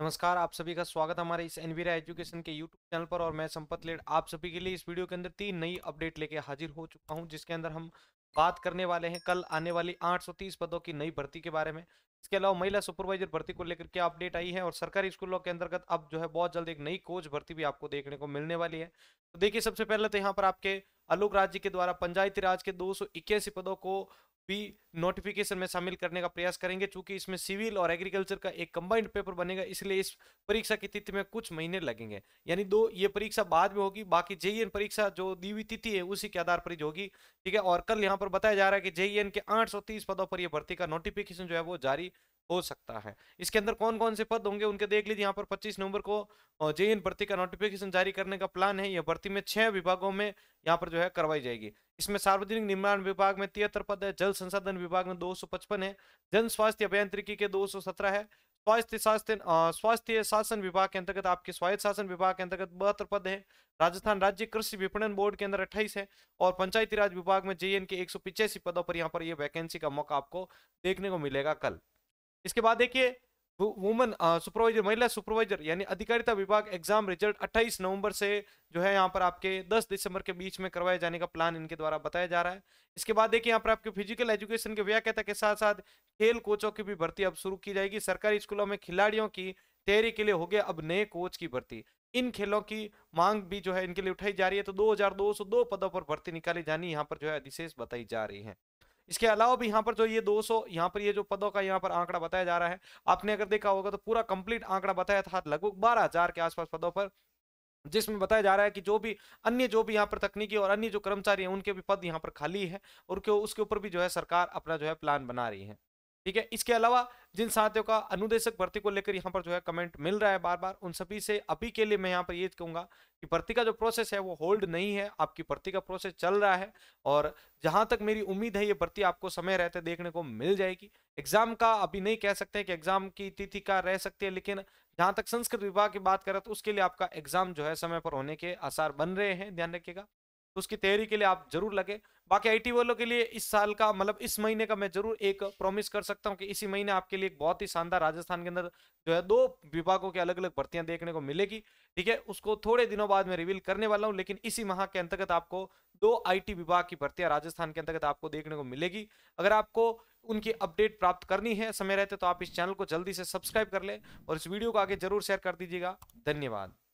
नमस्कार आप सभी का स्वागत हमारे इस एनवीरा एजुकेशन के यूट्यूब चैनल पर और मैं संपत लेड आप सभी के लिए इस वीडियो के अंदर तीन नई अपडेट लेके हाजिर हो चुका हूं जिसके अंदर हम बात करने वाले हैं कल आने वाली 830 पदों की नई भर्ती के बारे में इसके अलावा महिला सुपरवाइजर भर्ती को लेकर के अपडेट आई है और सरकारी स्कूलों के अंतर्गत अब जो है बहुत जल्द एक नई कोच भर्ती भी आपको देखने को मिलने वाली है तो देखिए सबसे पहले तो यहाँ पर आपके अलोक राज्य के द्वारा पंचायती राज के दो पदों को भी नोटिफिकेशन में शामिल करने का प्रयास करेंगे चूंकि इसमें सिविल और एग्रीकल्चर का एक कंबाइंड पेपर बनेगा इसलिए इस परीक्षा की तिथि में कुछ महीने लगेंगे यानी दो ये परीक्षा बाद में होगी बाकी जेईएन e परीक्षा जो दी हुई तिथि है उसी के आधार पर होगी ठीक है और कल यहाँ पर बताया जा रहा है कि जेईएन e के आठ पदों पर यह भर्ती का नोटिफिकेशन जो है वो जारी हो सकता है इसके अंदर कौन कौन से पद होंगे उनके देख लीजिए यहाँ पर 25 नवंबर को जे इन भर्ती का नोटिफिकेशन जारी करने का प्लान है यह भर्ती में छह विभागों में यहाँ पर जो है करवाई जाएगी इसमें सार्वजनिक निर्माण विभाग में तिहत्तर पद है जल संसाधन विभाग में दो है जन स्वास्थ्य अभियांत्रिकी के दो है स्वास्थ्य शासन स्वास्थ्य शासन विभाग के अंतर्गत आपके स्वायत्त शासन विभाग के अंतर्गत बहत्तर पद है राजस्थान राज्य कृषि विपणन बोर्ड के अंदर अट्ठाईस है और पंचायती राज विभाग में जेएन के एक पदों पर यहाँ पर ये वैकेंसी का मौका आपको देखने को मिलेगा कल इसके बाद देखिए वुमन सुपरवाइजर महिला सुपरवाइजर यानी अधिकारिता विभाग एग्जाम रिजल्ट 28 नवंबर से जो है यहाँ पर आपके 10 दिसंबर के बीच में करवाए जाने का प्लान इनके द्वारा बताया जा रहा है इसके बाद देखिए यहाँ पर आपके फिजिकल एजुकेशन के व्याख्याता के साथ साथ खेल कोचों की भी भर्ती अब शुरू की जाएगी सरकारी स्कूलों में खिलाड़ियों की तैयारी के लिए हो गया अब नए कोच की भर्ती इन खेलों की मांग भी जो है इनके लिए उठाई जा रही है तो दो पदों पर भर्ती निकाली जानी यहाँ पर जो है अधिशेष बताई जा रही है इसके अलावा भी यहाँ पर जो ये 200 सौ यहाँ पर ये जो पदों का यहाँ पर आंकड़ा बताया जा रहा है आपने अगर देखा होगा तो पूरा कंप्लीट आंकड़ा बताया था लगभग बारह के आसपास पदों पर जिसमें बताया जा रहा है कि जो भी अन्य जो भी यहाँ पर तकनीकी और अन्य जो कर्मचारी हैं उनके भी पद यहाँ पर खाली है और उसके ऊपर भी जो है सरकार अपना जो है प्लान बना रही है ठीक है इसके अलावा जिन साथियों का अनुदेशक भर्ती को लेकर यहाँ पर जो है कमेंट मिल रहा है बार बार उन सभी से अभी के लिए मैं यहाँ पर ये कहूँगा कि भर्ती का जो प्रोसेस है वो होल्ड नहीं है आपकी भर्ती का प्रोसेस चल रहा है और जहाँ तक मेरी उम्मीद है ये भर्ती आपको समय रहते देखने को मिल जाएगी एग्जाम का अभी नहीं कह सकते कि एग्जाम की तिथि का रह सकती है लेकिन जहाँ तक संस्कृत विभाग की बात करें तो उसके लिए आपका एग्जाम जो है समय पर होने के आसार बन रहे हैं ध्यान रखिएगा तो उसकी तैयारी के लिए आप जरूर लगे बाकी आईटी वालों के लिए इस साल का मतलब इस महीने का मैं जरूर एक प्रॉमिस कर सकता हूँ कि इसी महीने आपके लिए एक बहुत ही शानदार राजस्थान के अंदर जो है दो विभागों के अलग अलग भर्तियां देखने को मिलेगी ठीक है उसको थोड़े दिनों बाद मैं रिवील करने वाला हूँ लेकिन इसी माह के अंतर्गत आपको दो आई विभाग की भर्तियां राजस्थान के अंतर्गत आपको देखने को मिलेगी अगर आपको उनकी अपडेट प्राप्त करनी है समय रहते तो आप इस चैनल को जल्दी से सब्सक्राइब कर ले और इस वीडियो को आगे जरूर शेयर कर दीजिएगा धन्यवाद